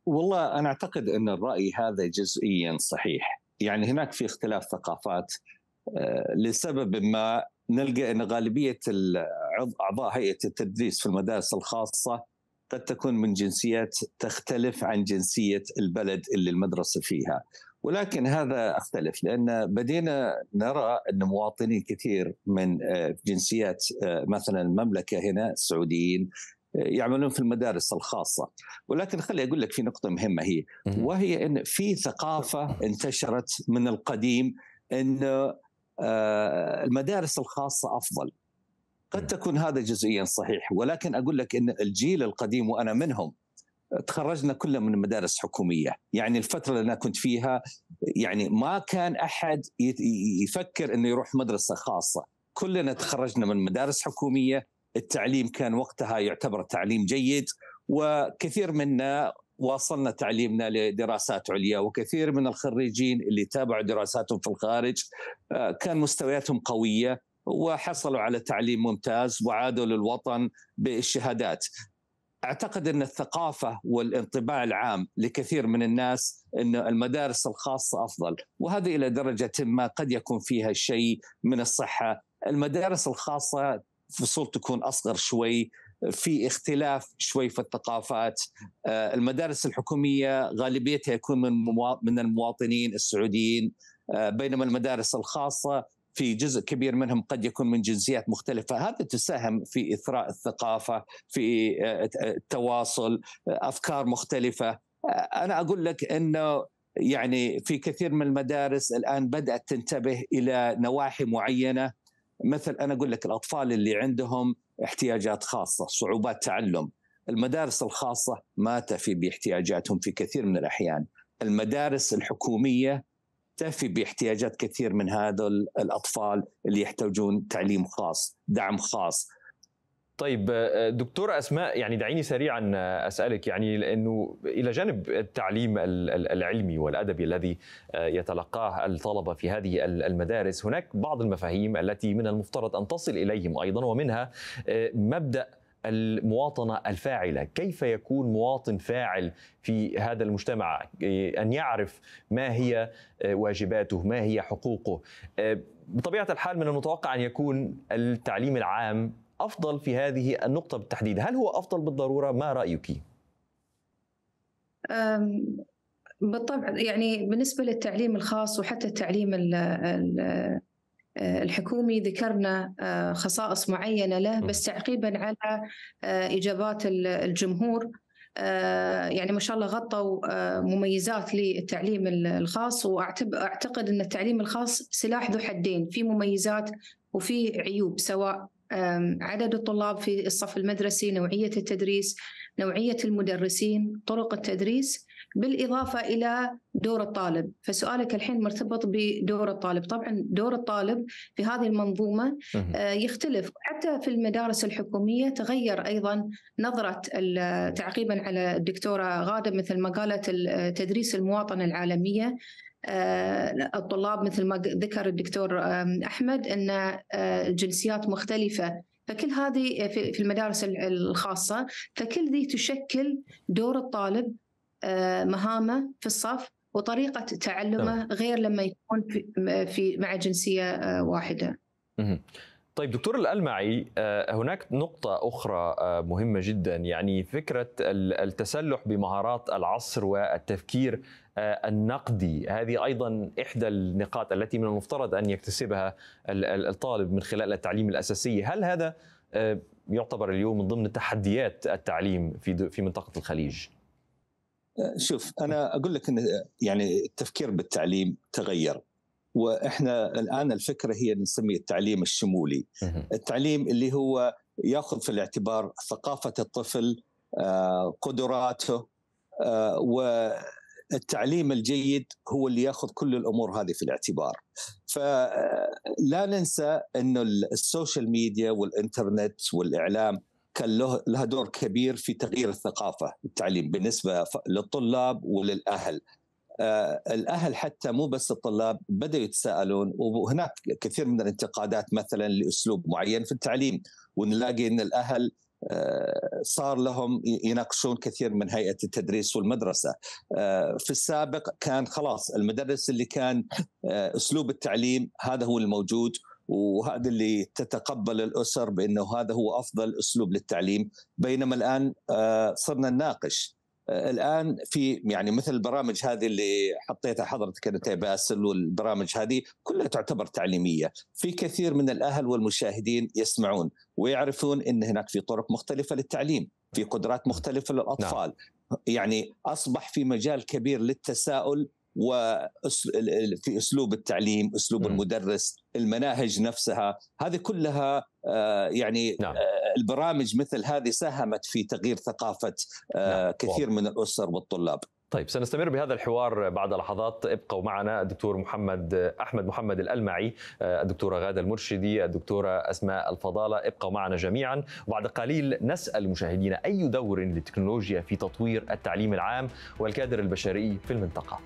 والله انا اعتقد ان الراي هذا جزئيا صحيح يعني هناك في اختلاف ثقافات آه، لسبب ما نلقى ان غالبيه اعضاء هيئه التدريس في المدارس الخاصه قد تكون من جنسيات تختلف عن جنسيه البلد اللي المدرسه فيها ولكن هذا اختلف لان بدينا نرى ان مواطنين كثير من آه، جنسيات آه، مثلا المملكه هنا السعوديين يعملون في المدارس الخاصه ولكن خلي اقول لك في نقطه مهمه هي وهي ان في ثقافه انتشرت من القديم ان آه، المدارس الخاصه افضل قد تكون هذا جزئيا صحيح ولكن اقول لك ان الجيل القديم وانا منهم تخرجنا كلنا من مدارس حكوميه، يعني الفتره اللي انا كنت فيها يعني ما كان احد يفكر انه يروح مدرسه خاصه، كلنا تخرجنا من مدارس حكوميه التعليم كان وقتها يعتبر تعليم جيد وكثير منا واصلنا تعليمنا لدراسات عليا وكثير من الخريجين اللي تابعوا دراساتهم في الخارج آه، كان مستوياتهم قويه وحصلوا على تعليم ممتاز وعادوا للوطن بالشهادات. اعتقد ان الثقافه والانطباع العام لكثير من الناس ان المدارس الخاصه افضل وهذا الى درجه ما قد يكون فيها شيء من الصحه المدارس الخاصه فصول تكون اصغر شوي في اختلاف شوي في الثقافات آه، المدارس الحكوميه غالبيتها يكون من من المواطنين السعوديين آه، بينما المدارس الخاصه في جزء كبير منهم قد يكون من جنسيات مختلفة هذا تساهم في إثراء الثقافة في آه، التواصل أفكار مختلفة أنا أقول لك أنه يعني في كثير من المدارس الآن بدأت تنتبه إلى نواحي معينة مثل انا اقول لك الاطفال اللي عندهم احتياجات خاصه، صعوبات تعلم، المدارس الخاصه ما تفي باحتياجاتهم في كثير من الاحيان، المدارس الحكوميه تفي باحتياجات كثير من هذول الاطفال اللي يحتاجون تعليم خاص، دعم خاص، طيب دكتور اسماء يعني دعيني سريعا اسالك يعني لانه الى جانب التعليم العلمي والادبي الذي آه، يتلقاه الطلبه في هذه المدارس هناك بعض المفاهيم التي من المفترض ان تصل اليهم ايضا ومنها آه، مبدا المواطنه الفاعله، كيف يكون مواطن فاعل في هذا المجتمع؟ آه، ان يعرف ما هي واجباته، ما هي حقوقه. بطبيعه الحال من المتوقع ان يكون التعليم العام الافضل في هذه النقطه بالتحديد هل هو افضل بالضروره ما رايك بالطبع يعني بالنسبه للتعليم الخاص وحتى التعليم ال ال آه، الحكومي ذكرنا آه، خصائص معينه له بس تعقيبا على آه، اجابات الجمهور يعني ما شاء الله غطوا مميزات للتعليم الخاص واعتقد ان التعليم الخاص سلاح ذو حدين في مميزات وفي عيوب سواء عدد الطلاب في الصف المدرسي نوعية التدريس نوعية المدرسين طرق التدريس بالإضافة إلى دور الطالب فسؤالك الحين مرتبط بدور الطالب طبعا دور الطالب في هذه المنظومة آه، يختلف حتى في المدارس الحكومية تغير أيضا نظرة تعقيبا على الدكتورة غادة مثل ما قالت تدريس المواطنة العالمية آه، الطلاب مثل ما ذكر الدكتور احمد ان آه، الجنسيات مختلفه فكل هذه آه، في المدارس الخاصه فكل ذي تشكل دور الطالب مهامه في الصف وطريقه تعلمه نعم. غير لما يكون في مع جنسيه واحده. طيب دكتور الألمعي آه، هناك نقطة أخرى آه، مهمة جدا يعني فكرة التسلح بمهارات العصر والتفكير آه، النقدي هذه أيضا إحدى النقاط التي من المفترض أن يكتسبها الطالب من خلال التعليم الأساسي هل هذا يعتبر اليوم من ضمن تحديات التعليم في في منطقة الخليج؟ شوف أنا أقول لك أن يعني التفكير بالتعليم تغير واحنا الان الفكره هي نسميه التعليم الشمولي التعليم اللي هو ياخذ في الاعتبار ثقافه الطفل آه، قدراته آه، والتعليم الجيد هو اللي ياخذ كل الامور هذه في الاعتبار فلا آه، ننسى انه السوشيال ميديا والانترنت والاعلام كان له لها دور كبير في تغيير الثقافه التعليم بالنسبه للطلاب وللاهل آه، الاهل حتى مو بس الطلاب بداوا يتساءلون وهناك كثير من الانتقادات مثلا لاسلوب معين في التعليم ونلاقي ان الاهل آه، صار لهم يناقشون كثير من هيئه التدريس والمدرسه. آه، في السابق كان خلاص المدرس اللي كان اسلوب التعليم هذا هو الموجود وهذا اللي تتقبل الاسر بانه هذا هو افضل اسلوب للتعليم، بينما الان صرنا نناقش آه، الان في يعني مثل البرامج هذه اللي حطيتها حضرتك انت باسل والبرامج هذه كلها تعتبر تعليميه، في كثير من الاهل والمشاهدين يسمعون ويعرفون ان هناك في طرق مختلفه للتعليم، في قدرات مختلفه للاطفال، نعم. يعني اصبح في مجال كبير للتساؤل وفي اسلوب التعليم، اسلوب المدرس، المناهج نفسها، هذه كلها آه، يعني نعم. آه، البرامج مثل هذه ساهمت في تغيير ثقافه آه، نعم. كثير من الاسر والطلاب. طيب سنستمر بهذا الحوار بعد لحظات ابقوا معنا الدكتور محمد احمد محمد الالمعي الدكتوره غاده المرشدي الدكتوره اسماء الفضاله ابقوا معنا جميعا وبعد قليل نسال مشاهدينا اي دور للتكنولوجيا في تطوير التعليم العام والكادر البشري في المنطقه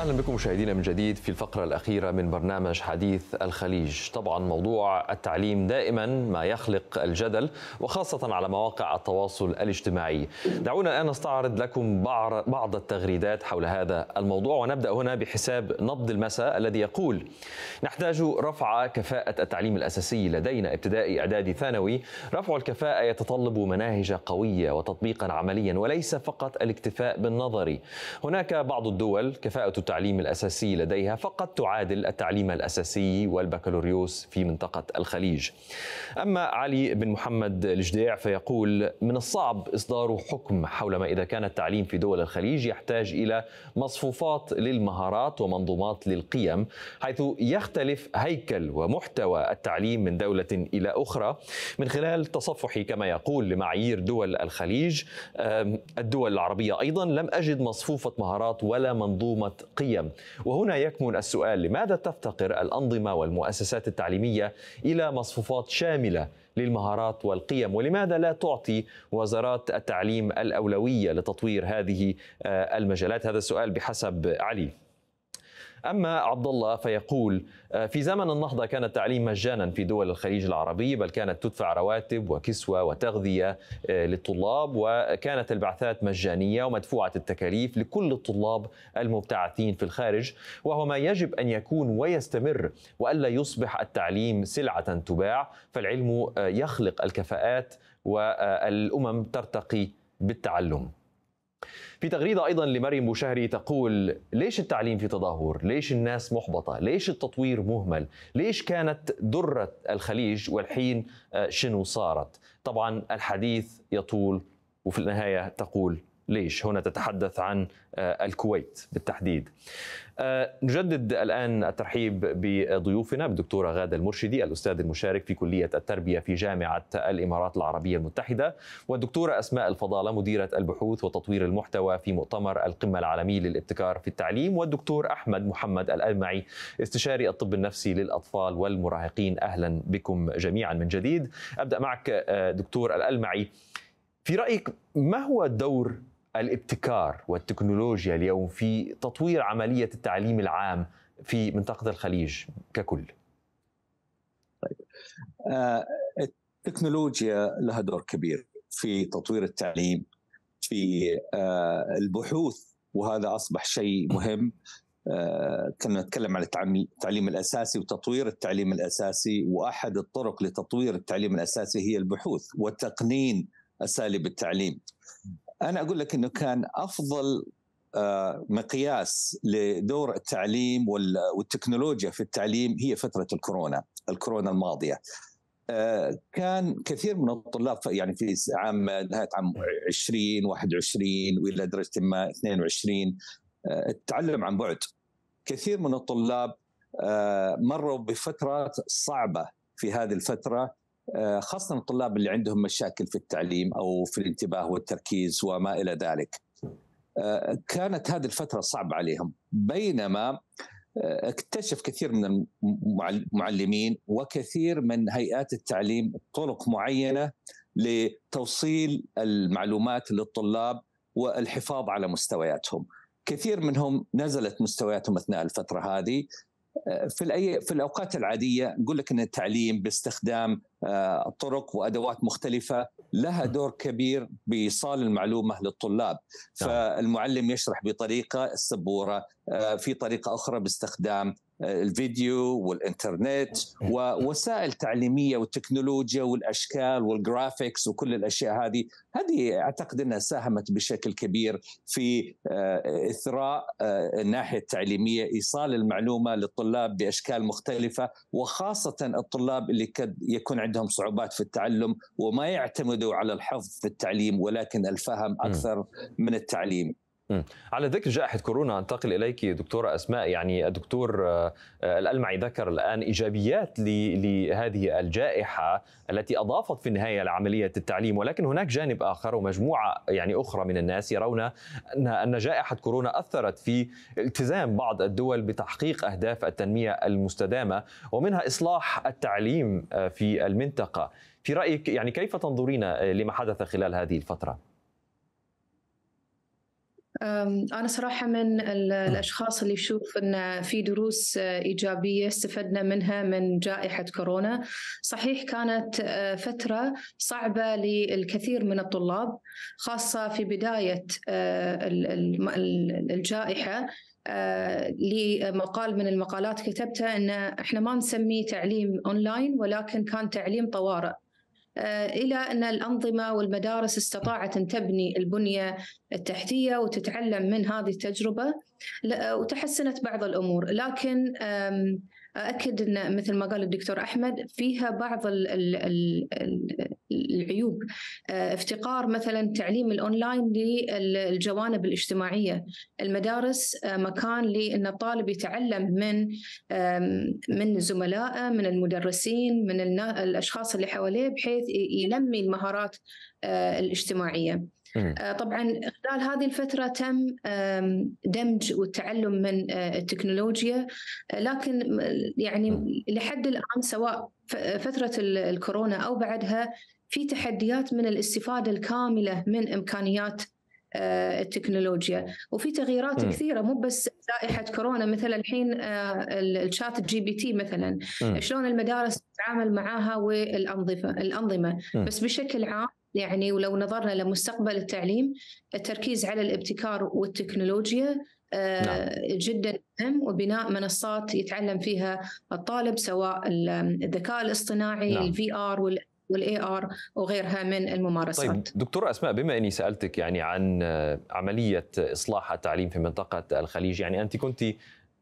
اهلا بكم مشاهدينا من جديد في الفقره الاخيره من برنامج حديث الخليج، طبعا موضوع التعليم دائما ما يخلق الجدل وخاصه على مواقع التواصل الاجتماعي. دعونا الان نستعرض لكم بعض التغريدات حول هذا الموضوع ونبدا هنا بحساب نبض المساء الذي يقول: نحتاج رفع كفاءه التعليم الاساسي لدينا ابتدائي اعدادي ثانوي، رفع الكفاءه يتطلب مناهج قويه وتطبيقا عمليا وليس فقط الاكتفاء بالنظري. هناك بعض الدول كفاءه التعليم الأساسي لديها فقد تعادل التعليم الأساسي والبكالوريوس في منطقة الخليج أما علي بن محمد الجديع فيقول من الصعب إصدار حكم حول ما إذا كان التعليم في دول الخليج يحتاج إلى مصفوفات للمهارات ومنظومات للقيم حيث يختلف هيكل ومحتوى التعليم من دولة إلى أخرى من خلال تصفحي كما يقول لمعايير دول الخليج الدول العربية أيضا لم أجد مصفوفة مهارات ولا منظومة القيم وهنا يكمن السؤال لماذا تفتقر الأنظمة والمؤسسات التعليمية إلى مصفوفات شاملة للمهارات والقيم ولماذا لا تعطي وزارات التعليم الأولوية لتطوير هذه آه، المجالات هذا السؤال بحسب علي أما عبد الله فيقول آه، في زمن النهضة كان التعليم مجانا في دول الخليج العربي بل كانت تدفع رواتب وكسوة وتغذية آه، للطلاب وكانت البعثات مجانية ومدفوعة التكاليف لكل الطلاب المبتعثين في الخارج وهو ما يجب أن يكون ويستمر وألا يصبح التعليم سلعة تباع فالعلم آه، يخلق الكفاءات والأمم ترتقي بالتعلم في تغريدة أيضا لمريم بوشهري تقول ليش التعليم في تدهور؟ ليش الناس محبطة؟ ليش التطوير مهمل؟ ليش كانت درة الخليج والحين آه، شنو صارت؟ طبعا الحديث يطول وفي النهاية تقول ليش هنا تتحدث عن آه، الكويت بالتحديد آه، نجدد الآن الترحيب بضيوفنا بالدكتورة غادة المرشدي الأستاذ المشارك في كلية التربية في جامعة الإمارات العربية المتحدة والدكتورة أسماء الفضالة مديرة البحوث وتطوير المحتوى في مؤتمر القمة العالمي للابتكار في التعليم والدكتور أحمد محمد الألمعي استشاري الطب النفسي للأطفال والمراهقين أهلا بكم جميعا من جديد أبدأ معك آه، دكتور الألمعي في رأيك ما هو دور الابتكار والتكنولوجيا اليوم في تطوير عمليه التعليم العام في منطقه الخليج ككل؟ طيب. آه، التكنولوجيا لها دور كبير في تطوير التعليم في آه، البحوث وهذا اصبح شيء مهم آه، كنا نتكلم عن التعليم الاساسي وتطوير التعليم الاساسي واحد الطرق لتطوير التعليم الاساسي هي البحوث وتقنين اساليب التعليم انا اقول لك انه كان افضل آه، مقياس لدور التعليم والتكنولوجيا في التعليم هي فتره الكورونا، الكورونا الماضيه. آه، كان كثير من الطلاب يعني في عام نهايه عام 20 21 والى درجه ما 22 آه، التعلم عن بعد. كثير من الطلاب مروا بفترات صعبه في هذه الفتره آه، خاصه الطلاب اللي عندهم مشاكل في التعليم او في الانتباه والتركيز وما الى ذلك. آه، كانت هذه الفتره صعبه عليهم بينما آه، اكتشف كثير من المعلمين وكثير من هيئات التعليم طرق معينه لتوصيل المعلومات للطلاب والحفاظ على مستوياتهم. كثير منهم نزلت مستوياتهم اثناء الفتره هذه في الأي في الاوقات العاديه نقول لك ان التعليم باستخدام آه، طرق وادوات مختلفه لها دور كبير بايصال المعلومه للطلاب نعم. فالمعلم يشرح بطريقه السبوره آه، في طريقه اخرى باستخدام الفيديو والانترنت إيه. ووسائل تعليميه والتكنولوجيا والاشكال والجرافيكس وكل الاشياء هذه هذه اعتقد انها ساهمت بشكل كبير في آه، اثراء آه، الناحيه التعليميه ايصال المعلومه للطلاب باشكال مختلفه وخاصه الطلاب اللي قد يكون عندهم صعوبات في التعلم وما يعتمدوا على الحفظ في التعليم ولكن الفهم إيه. اكثر من التعليم على ذكر جائحة كورونا أنتقل إليك دكتورة أسماء يعني الدكتور آه، آه، الألمعي ذكر الآن إيجابيات لهذه الجائحة التي أضافت في النهاية لعملية التعليم ولكن هناك جانب آخر ومجموعة يعني أخرى من الناس يرون أن أن جائحة كورونا أثرت في التزام بعض الدول بتحقيق أهداف التنمية المستدامة ومنها إصلاح التعليم آه، في المنطقة في رأيك يعني كيف تنظرين لما حدث خلال هذه الفترة؟ أنا صراحة من الأشخاص اللي أشوف أن في دروس إيجابية استفدنا منها من جائحة كورونا صحيح كانت أه، فترة صعبة للكثير من الطلاب خاصة في بداية أه، الجائحة أه، لمقال من المقالات كتبتها ان احنا ما نسميه تعليم اونلاين ولكن كان تعليم طوارئ آه، الى ان الانظمه والمدارس استطاعت ان تبني البنيه التحتيه وتتعلم من هذه التجربه وتحسنت بعض الامور لكن أكد أن مثل ما قال الدكتور أحمد فيها بعض الـ الـ الـ العيوب آه، افتقار مثلا تعليم الأونلاين للجوانب الاجتماعية المدارس آه، مكان لأن الطالب يتعلم من من زملائه من المدرسين من الأشخاص اللي حواليه بحيث ينمي المهارات آه، الاجتماعية آه، طبعا خلال هذه الفترة تم دمج والتعلم من آه، التكنولوجيا آه، لكن يعني لحد الآن سواء فترة الكورونا أو بعدها في تحديات من الاستفادة الكاملة من إمكانيات التكنولوجيا وفي تغييرات م. كثيره مو بس جائحه كورونا مثل الحين الشات جي بي تي مثلا م. شلون المدارس تتعامل معاها والانظمه الانظمه م. بس بشكل عام يعني ولو نظرنا لمستقبل التعليم التركيز على الابتكار والتكنولوجيا آه، نعم. جدا مهم وبناء منصات يتعلم فيها الطالب سواء الذكاء الاصطناعي نعم. الفي ار وال والاي ار وغيرها من الممارسات. طيب دكتور اسماء بما اني سالتك يعني عن عمليه اصلاح التعليم في منطقه الخليج يعني انت كنت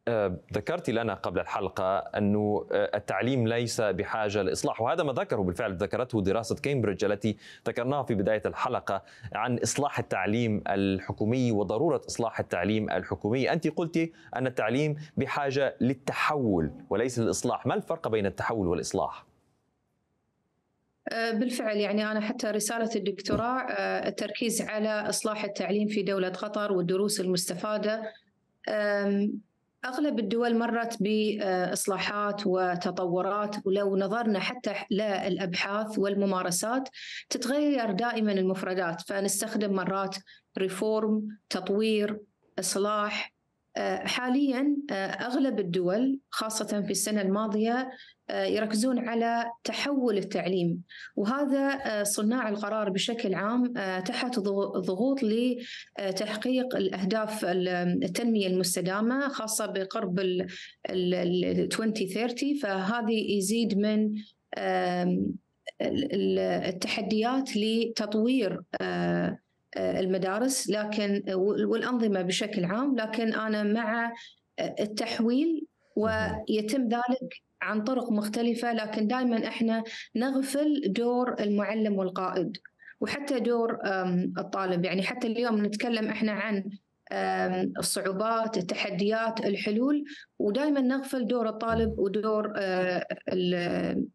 آه، ذكرت لنا قبل الحلقة أن آه، التعليم ليس بحاجة لإصلاح وهذا ما ذكره بالفعل ذكرته دراسة كامبريدج التي ذكرناها في بداية الحلقة عن إصلاح التعليم الحكومي وضرورة إصلاح التعليم الحكومي أنت قلت أن التعليم بحاجة للتحول وليس للإصلاح ما الفرق بين التحول والإصلاح؟ آه، بالفعل يعني أنا حتى رسالة الدكتوراه التركيز على إصلاح التعليم في دولة قطر والدروس المستفادة أغلب الدول مرت بإصلاحات وتطورات ولو نظرنا حتى للأبحاث والممارسات تتغير دائما المفردات فنستخدم مرات ريفورم تطوير إصلاح حاليا أغلب الدول خاصة في السنة الماضية آه، يركزون على تحول التعليم وهذا آه، صناع القرار بشكل عام آه، تحت ضغوط لتحقيق الأهداف التنمية المستدامة خاصة بقرب ال 2030 فهذه يزيد من التحديات لتطوير المدارس لكن والأنظمة بشكل عام لكن أنا مع التحويل ويتم ذلك عن طرق مختلفة لكن دائما احنا نغفل دور المعلم والقائد وحتى دور الطالب يعني حتى اليوم نتكلم احنا عن الصعوبات التحديات الحلول ودائما نغفل دور الطالب ودور آه،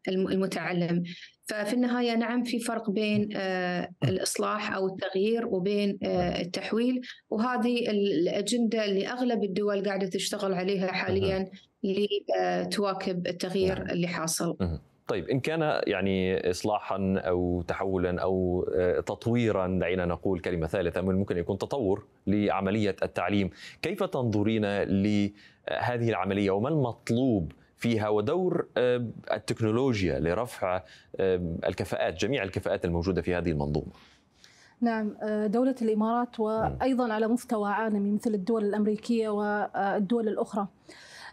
المتعلم ففي النهاية نعم في فرق بين آه، الإصلاح أو التغيير وبين آه، التحويل وهذه الأجندة اللي أغلب الدول قاعدة تشتغل عليها حاليا لتواكب التغيير نعم. اللي حاصل طيب ان كان يعني اصلاحا او تحولا او آه، تطويرا دعينا نقول كلمه ثالثه من ممكن يكون تطور لعمليه التعليم كيف تنظرين لهذه آه، العمليه وما المطلوب فيها ودور آه، التكنولوجيا لرفع الكفاءات جميع الكفاءات الموجوده في هذه المنظومه نعم دولة الإمارات وأيضا على مستوى عالمي مثل الدول الأمريكية والدول الأخرى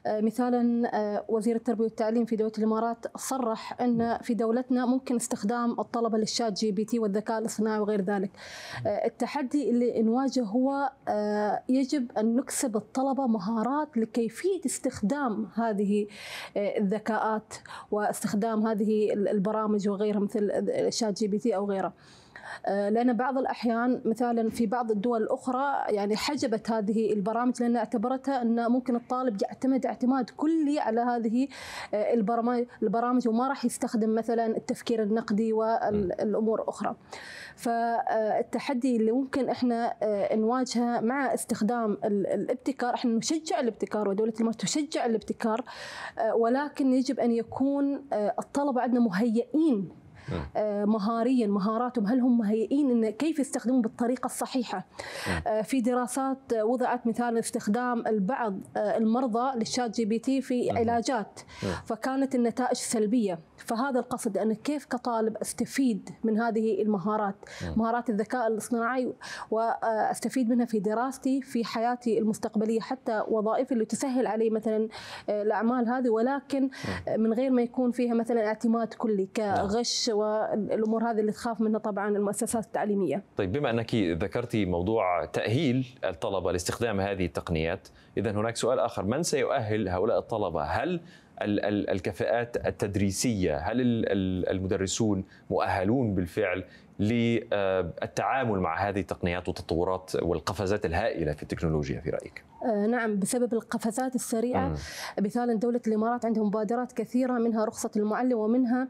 آه، مثالا آه، وزير التربيه والتعليم في دوله الامارات صرح ان في دولتنا ممكن استخدام الطلبه للشات جي بي تي والذكاء الاصطناعي وغير ذلك. آه، التحدي اللي نواجهه هو يجب ان نكسب الطلبه مهارات لكيفيه استخدام هذه الذكاءات واستخدام هذه البرامج وغيرها مثل شات جي بي تي او غيره. آه، لان بعض الاحيان مثلا في بعض الدول الاخرى يعني حجبت هذه البرامج لان اعتبرتها ان ممكن الطالب يعتمد اعتماد كلي على هذه آه، البرامج وما راح يستخدم مثلا التفكير النقدي والامور اخرى فالتحدي اللي ممكن احنا آه، نواجهه مع استخدام الابتكار احنا نشجع الابتكار ودوله الامارات تشجع الابتكار ولكن يجب ان يكون الطلبه عندنا مهيئين آه، مهاريا مهاراتهم هل هم مهيئين ان كيف يستخدمون بالطريقه الصحيحه آه. آه، في دراسات وضعت مثال استخدام البعض المرضى للشات جي بي تي في علاجات فكانت النتائج سلبيه فهذا القصد أن كيف كطالب أستفيد من هذه المهارات نعم. مهارات الذكاء الاصطناعي وأستفيد منها في دراستي في حياتي المستقبلية حتى وظائفي اللي تسهل علي مثلا آه، الأعمال هذه ولكن نعم. من غير ما يكون فيها مثلا اعتماد كلي كغش نعم. والأمور هذه اللي تخاف منها طبعا المؤسسات التعليمية طيب بما أنك ذكرتي موضوع تأهيل الطلبة لاستخدام هذه التقنيات إذا هناك سؤال آخر من سيؤهل هؤلاء الطلبة هل الكفاءات التدريسيه هل المدرسون مؤهلون بالفعل للتعامل آه، مع هذه التقنيات والتطورات والقفزات الهائله في التكنولوجيا في رايك آه، نعم بسبب القفزات السريعه مثال دوله الامارات عندهم مبادرات كثيره منها رخصه المعلم ومنها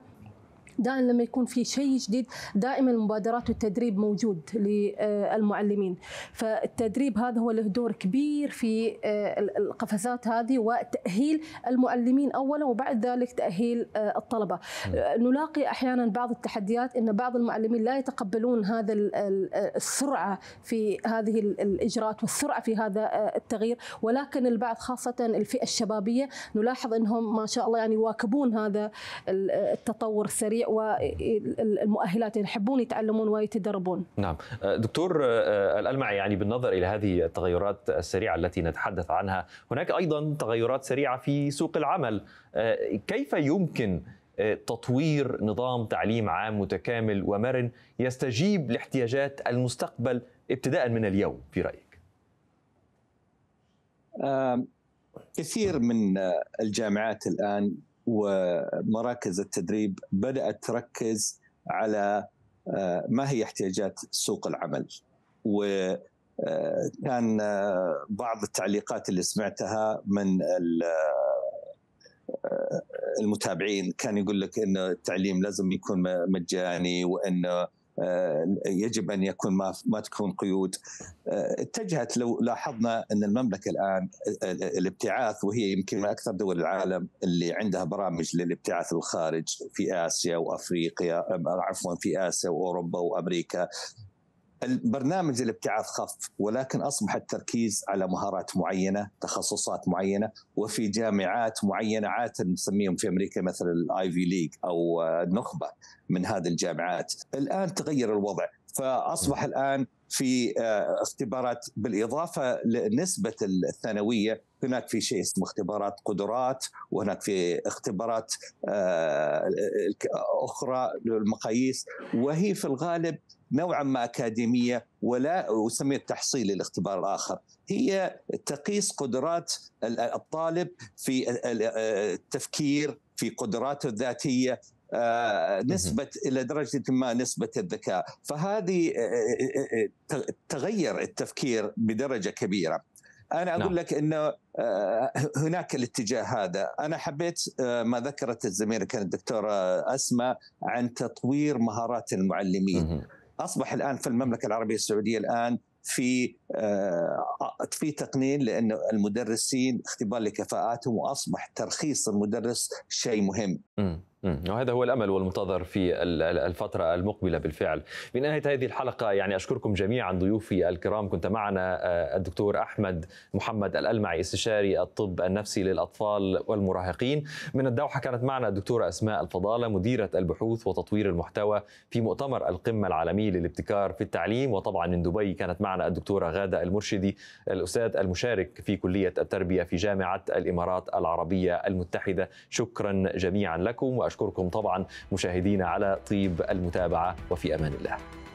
دائما لما يكون في شيء جديد دائما المبادرات والتدريب موجود للمعلمين فالتدريب هذا هو له دور كبير في آه، القفزات هذه وتأهيل المعلمين أولا وبعد ذلك تأهيل آه، الطلبة آه، نلاقي أحيانا بعض التحديات أن بعض المعلمين لا يتقبلون هذا السرعة في هذه الإجراءات والسرعة في هذا التغيير ولكن البعض خاصة الفئة الشبابية نلاحظ أنهم ما شاء الله يعني يواكبون هذا التطور السريع والمؤهلات يحبون يتعلمون ويتدربون نعم آه، دكتور آه، آه، الألمع يعني بالنظر إلى هذه التغيرات السريعة التي نتحدث عنها هناك أيضا تغيرات سريعة في سوق العمل كيف يمكن تطوير نظام تعليم عام متكامل ومرن يستجيب لاحتياجات المستقبل ابتداء من اليوم في رايك؟ كثير من الجامعات الان ومراكز التدريب بدات تركز على آه، ما هي احتياجات سوق العمل وكان آه، آه، بعض التعليقات اللي سمعتها من المتابعين كان يقول لك انه التعليم لازم يكون مجاني وانه آه، يجب ان يكون ما ما تكون قيود آه، اتجهت لو لاحظنا ان المملكه الان آه، الابتعاث وهي يمكن من اكثر دول العالم اللي عندها برامج للابتعاث الخارج في اسيا وافريقيا عفوا في اسيا واوروبا وامريكا البرنامج الابتعاث خف ولكن اصبح التركيز على مهارات معينه، تخصصات معينه وفي جامعات معينه عاده نسميهم في امريكا مثل في ليج او آه، النخبه من هذه الجامعات. الان تغير الوضع، فاصبح الان في آه، اختبارات بالاضافه لنسبه الثانويه هناك في شيء اسمه اختبارات قدرات وهناك في اختبارات آه، اخرى للمقاييس وهي في الغالب نوعا ما اكاديميه ولا وسميه التحصيل الاختبار الاخر هي تقيس قدرات الطالب في آه، التفكير في قدراته الذاتيه آه، نسبة إلى درجة ما نسبة الذكاء فهذه آه، آه، تغير التفكير بدرجة كبيرة أنا أقول نعم. لك أنه هناك الاتجاه هذا أنا حبيت ما ذكرت الزميلة كانت الدكتورة أسماء عن تطوير مهارات المعلمين أصبح الآن في المملكة العربية السعودية الآن في في تقنين لأن المدرسين اختبار لكفاءاتهم وأصبح ترخيص المدرس شيء مهم وهذا هو الامل والمنتظر في الفتره المقبله بالفعل. من نهايه هذه الحلقه يعني اشكركم جميعا ضيوفي الكرام، كنت معنا آه، الدكتور احمد محمد الالمعي استشاري الطب النفسي للاطفال والمراهقين. من الدوحه كانت معنا الدكتوره اسماء الفضاله مديره البحوث وتطوير المحتوى في مؤتمر القمه العالمي للابتكار في التعليم، وطبعا من دبي كانت معنا الدكتوره غاده المرشدي الاستاذ المشارك في كليه التربيه في جامعه الامارات العربيه المتحده. شكرا جميعا لكم واشكركم طبعا مشاهدينا على طيب المتابعه وفي امان الله